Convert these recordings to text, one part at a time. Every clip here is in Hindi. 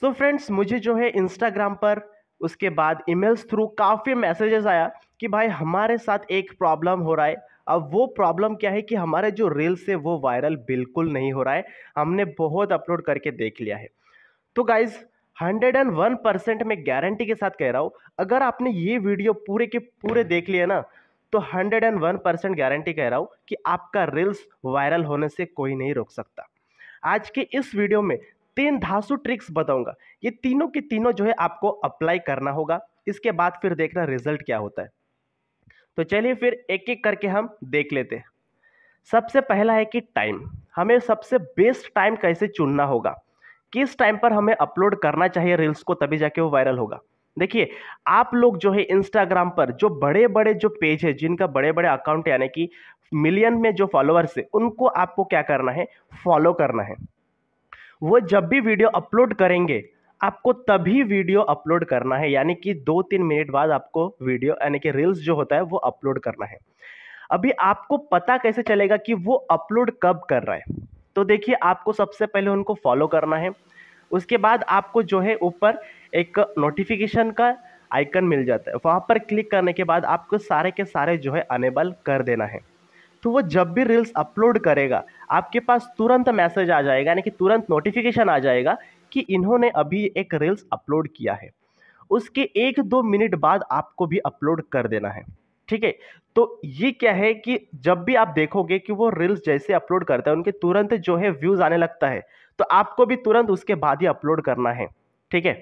सो so फ्रेंड्स मुझे जो है इंस्टाग्राम पर उसके बाद ईमेल्स थ्रू काफ़ी मैसेजेस आया कि भाई हमारे साथ एक प्रॉब्लम हो रहा है अब वो प्रॉब्लम क्या है कि हमारे जो रील्स है वो वायरल बिल्कुल नहीं हो रहा है हमने बहुत अपलोड करके देख लिया है तो guys hundred and one percent मैं गारंटी के साथ कह रहा हूँ अगर आपने ये वीडियो पूरे के पूरे देख लिए ना तो hundred and one percent guarantee कह रहा हूँ कि आपका रील्स वायरल होने से कोई नहीं रोक सकता आज के इस वीडियो में तीन धासु ट्रिक्स बताऊंगा ये तीनों के तीनों जो है आपको अप्लाई करना होगा इसके बाद फिर देखना रिजल्ट क्या होता है तो चलिए फिर एक एक करके हम देख लेते हैं सबसे पहला है कि टाइम हमें सबसे बेस्ट टाइम कैसे चुनना होगा किस टाइम पर हमें अपलोड करना चाहिए रील्स को तभी जाके वो वायरल होगा देखिए आप लोग जो है इंस्टाग्राम पर जो बड़े बड़े जो पेज है जिनका बड़े बड़े अकाउंट यानी कि मिलियन में जो फॉलोअर्स है उनको आपको क्या करना है फॉलो करना है वो जब भी वीडियो अपलोड करेंगे आपको तभी वीडियो अपलोड करना है यानी कि दो तीन मिनट बाद आपको वीडियो यानी कि रील्स जो होता है वो अपलोड करना है अभी आपको पता कैसे चलेगा कि वो अपलोड कब कर रहा है तो देखिए आपको सबसे पहले उनको फॉलो करना है उसके बाद आपको जो है ऊपर एक नोटिफिकेशन का आइकन मिल जाता है वहाँ पर क्लिक करने के बाद आपको सारे के सारे जो है अनेबल कर देना है तो वो जब भी रील्स अपलोड करेगा आपके पास तुरंत मैसेज आ जाएगा यानी कि तुरंत नोटिफिकेशन आ जाएगा कि इन्होंने अभी एक रील्स अपलोड किया है उसके एक दो मिनट बाद आपको भी अपलोड कर देना है ठीक है तो ये क्या है कि जब भी आप देखोगे कि वो रील्स जैसे अपलोड करता है उनके तुरंत जो है व्यूज़ आने लगता है तो आपको भी तुरंत उसके बाद ही अपलोड करना है ठीक है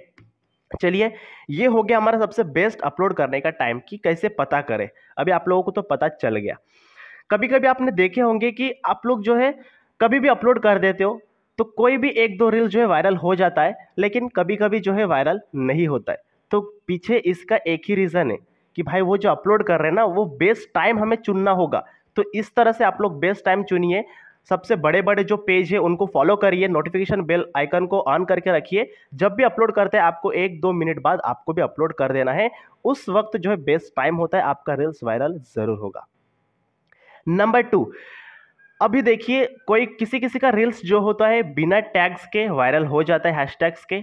चलिए ये हो गया हमारा सबसे बेस्ट अपलोड करने का टाइम कि कैसे पता करें अभी आप लोगों को तो पता चल गया कभी कभी आपने देखे होंगे कि आप लोग जो है कभी भी अपलोड कर देते हो तो कोई भी एक दो रील जो है वायरल हो जाता है लेकिन कभी कभी जो है वायरल नहीं होता है तो पीछे इसका एक ही रीज़न है कि भाई वो जो अपलोड कर रहे हैं ना वो बेस्ट टाइम हमें चुनना होगा तो इस तरह से आप लोग बेस्ट टाइम चुनिए सबसे बड़े बड़े जो पेज है उनको फॉलो करिए नोटिफिकेशन बेल आइकन को ऑन करके रखिए जब भी अपलोड करते हैं आपको एक दो मिनट बाद आपको भी अपलोड कर देना है उस वक्त जो है बेस्ट टाइम होता है आपका रील्स वायरल ज़रूर होगा नंबर टू अभी देखिए कोई किसी किसी का रील्स जो होता है बिना टैग्स के वायरल हो जाता है हैशटैग्स के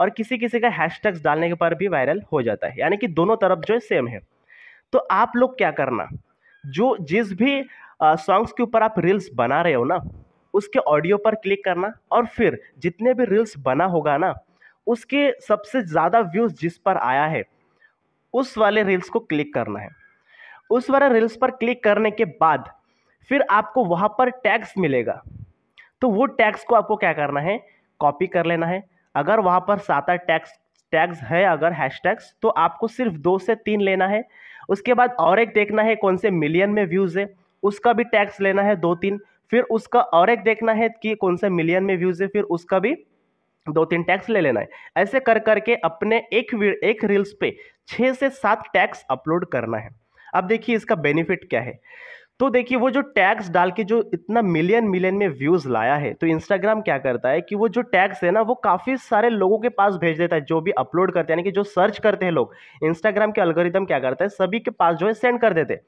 और किसी किसी का हैशटैग्स डालने के पर भी वायरल हो जाता है यानी कि दोनों तरफ जो है सेम है तो आप लोग क्या करना जो जिस भी सॉन्ग्स के ऊपर आप रील्स बना रहे हो ना उसके ऑडियो पर क्लिक करना और फिर जितने भी रील्स बना होगा ना उसके सबसे ज़्यादा व्यूज़ जिस पर आया है उस वाले रील्स को क्लिक करना है उस वाले रील्स पर क्लिक करने के बाद फिर आपको वहाँ पर टैक्स मिलेगा तो वो टैक्स को आपको क्या करना है कॉपी कर लेना है अगर वहाँ पर सात आठ टैक्स टैग्स है अगर हैश टैक्स तो आपको सिर्फ दो से तीन लेना है उसके बाद और एक देखना है कौन से मिलियन में व्यूज़ है उसका भी टैक्स लेना है दो तीन फिर उसका और एक देखना है कि कौन से मिलियन में व्यूज़ है फिर उसका भी दो तीन टैक्स ले लेना है ऐसे कर करके अपने एक एक रील्स पे छः से सात टैक्स अपलोड करना है अब देखिए इसका बेनिफिट क्या है तो देखिए वो जो टैग्स डाल के जो इतना मिलियन मिलियन में व्यूज़ लाया है तो इंस्टाग्राम क्या करता है कि वो जो टैग्स है ना वो काफ़ी सारे लोगों के पास भेज देता है जो भी अपलोड करते हैं यानी कि जो सर्च करते हैं लोग इंस्टाग्राम के अलगोरिदम क्या करता है सभी के पास जो है सेंड कर देते हैं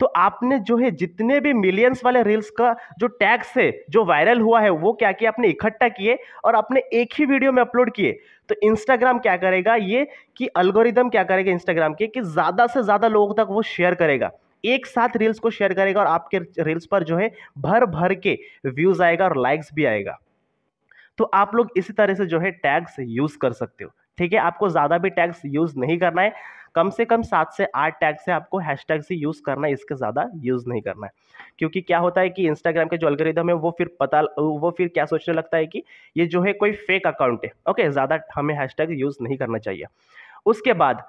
तो आपने जो है जितने भी मिलियंस वाले रील्स का जो टैग्स है जो वायरल हुआ है वो क्या किया आपने इकट्ठा किए और आपने एक ही वीडियो में अपलोड किए तो इंस्टाग्राम क्या करेगा ये कि अल्गोरिदम क्या करेगा इंस्टाग्राम के कि ज़्यादा से ज़्यादा लोगों तक वो शेयर करेगा एक साथ रील्स को शेयर करेगा और आपके रील्स पर जो है भर भर के व्यूज़ आएगा और लाइक्स भी आएगा तो आप लोग इसी तरह से जो है टैग्स यूज़ कर सकते हो ठीक है आपको ज़्यादा भी टैग्स यूज़ नहीं करना है कम से कम सात से आठ टैग से आपको हैश टैग से यूज़ करना है इसके ज़्यादा यूज़ नहीं करना है क्योंकि क्या होता है कि इंस्टाग्राम के जो अलगरिदम है वो फिर पता वो फिर क्या सोचने लगता है कि ये जो है कोई फेक अकाउंट है ओके ज़्यादा हमें हैश यूज़ नहीं करना चाहिए उसके बाद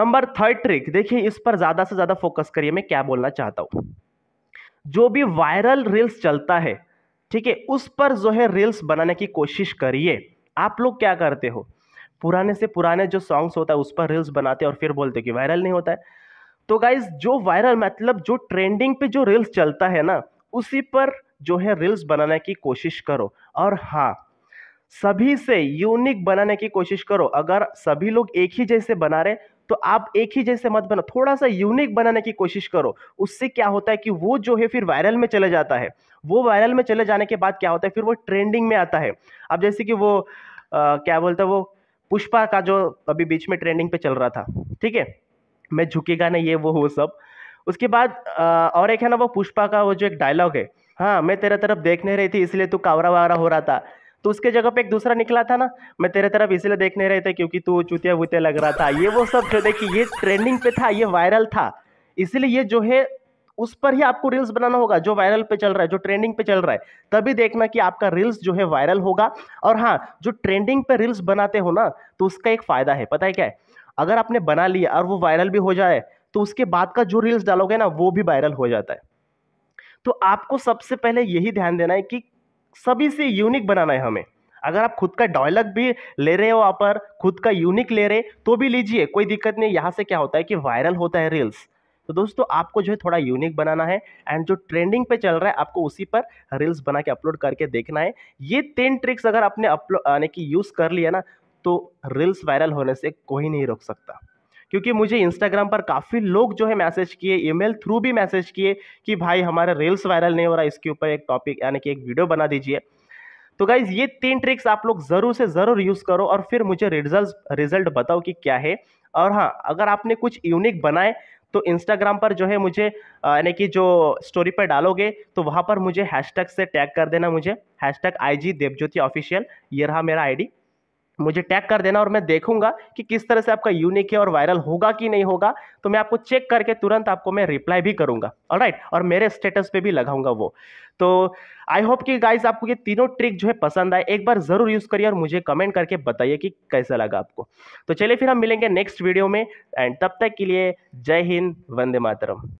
नंबर थर्ड ट्रिक देखिए इस पर ज़्यादा से ज़्यादा फोकस करिए मैं क्या बोलना चाहता हूँ जो भी वायरल रील्स चलता है ठीक है उस पर जो है रील्स बनाने की कोशिश करिए आप लोग क्या करते हो पुराने से पुराने जो सॉन्ग्स होता है उस पर रील्स बनाते और फिर बोलते कि वायरल नहीं होता है तो गाइज जो वायरल मतलब जो ट्रेंडिंग पे जो रील्स चलता है ना उसी पर जो है रील्स बनाने की कोशिश करो और हाँ सभी से यूनिक बनाने की कोशिश करो अगर सभी लोग एक ही जैसे बना रहे तो आप एक ही जैसे मत बनो थोड़ा सा यूनिक बनाने की कोशिश करो उससे क्या होता है कि वो जो है फिर वायरल में चले जाता है वो वायरल में चले जाने के बाद क्या होता है फिर वो ट्रेंडिंग में आता है अब जैसे कि वो आ, क्या बोलते हैं वो पुष्पा का जो अभी बीच में ट्रेंडिंग पे चल रहा था ठीक है मैं झुकेगा ना ये वो वो सब उसके बाद और एक है ना वो पुष्पा का वो जो एक डायलॉग है हाँ मैं तेरे तरफ देखने रही थी इसलिए तू कावरा वावरा हो रहा था तो उसके जगह पे एक दूसरा निकला था ना मैं तेरे तरफ इसलिए देखने रहे थे क्योंकि तू चूतिया वूतिया लग रहा था ये वो सब जो देखिए ये ट्रेंडिंग पे था ये वायरल था इसलिए ये जो है उस पर ही आपको रील्स बनाना होगा जो वायरल पे चल रहा है जो ट्रेंडिंग पे चल रहा है तभी देखना कि आपका रील्स जो है वायरल होगा और हाँ जो ट्रेंडिंग पे रील्स बनाते हो ना तो उसका एक फ़ायदा है पता है क्या है अगर आपने बना लिया और वो वायरल भी हो जाए तो उसके बाद का जो रील्स डालोगे ना वो भी वायरल हो जाता है तो आपको सबसे पहले यही ध्यान देना है कि सभी से यूनिक बनाना है हमें अगर आप खुद का डायलॉग भी ले रहे हो वहाँ पर खुद का यूनिक ले रहे तो भी लीजिए कोई दिक्कत नहीं यहाँ से क्या होता है कि वायरल होता है रील्स तो दोस्तों आपको जो है थोड़ा यूनिक बनाना है एंड जो ट्रेंडिंग पे चल रहा है आपको उसी पर रील्स बना के अपलोड करके देखना है ये तीन ट्रिक्स अगर आपने अपलोड यानी कि यूज़ कर लिया ना तो रील्स वायरल होने से कोई नहीं रोक सकता क्योंकि मुझे इंस्टाग्राम पर काफ़ी लोग जो है मैसेज किए ईमेल थ्रू भी मैसेज किए कि भाई हमारा रील्स वायरल नहीं हो रहा इसके ऊपर एक टॉपिक यानी कि एक वीडियो बना दीजिए तो गाइज ये तीन ट्रिक्स आप लोग ज़रूर से ज़रूर यूज़ करो और फिर मुझे रिजल्ट रिजल्ट बताओ कि क्या है और हाँ अगर आपने कुछ यूनिक बनाए तो इंस्टाग्राम पर जो है मुझे यानी कि जो स्टोरी पर डालोगे तो वहाँ पर मुझे हैशटैग से टैग कर देना मुझे hashtag I G Devjyoti official ये रहा मेरा आईडी मुझे टैग कर देना और मैं देखूंगा कि किस तरह से आपका यूनिक है और वायरल होगा कि नहीं होगा तो मैं आपको चेक करके तुरंत आपको मैं रिप्लाई भी करूंगा राइट और मेरे स्टेटस पे भी लगाऊंगा वो तो आई होप कि गाइज आपको ये तीनों ट्रिक जो है पसंद आए एक बार ज़रूर यूज़ करिए और मुझे कमेंट करके बताइए कि कैसा लगा आपको तो चलिए फिर हम मिलेंगे नेक्स्ट वीडियो में एंड तब तक के लिए जय हिंद वंदे मातरम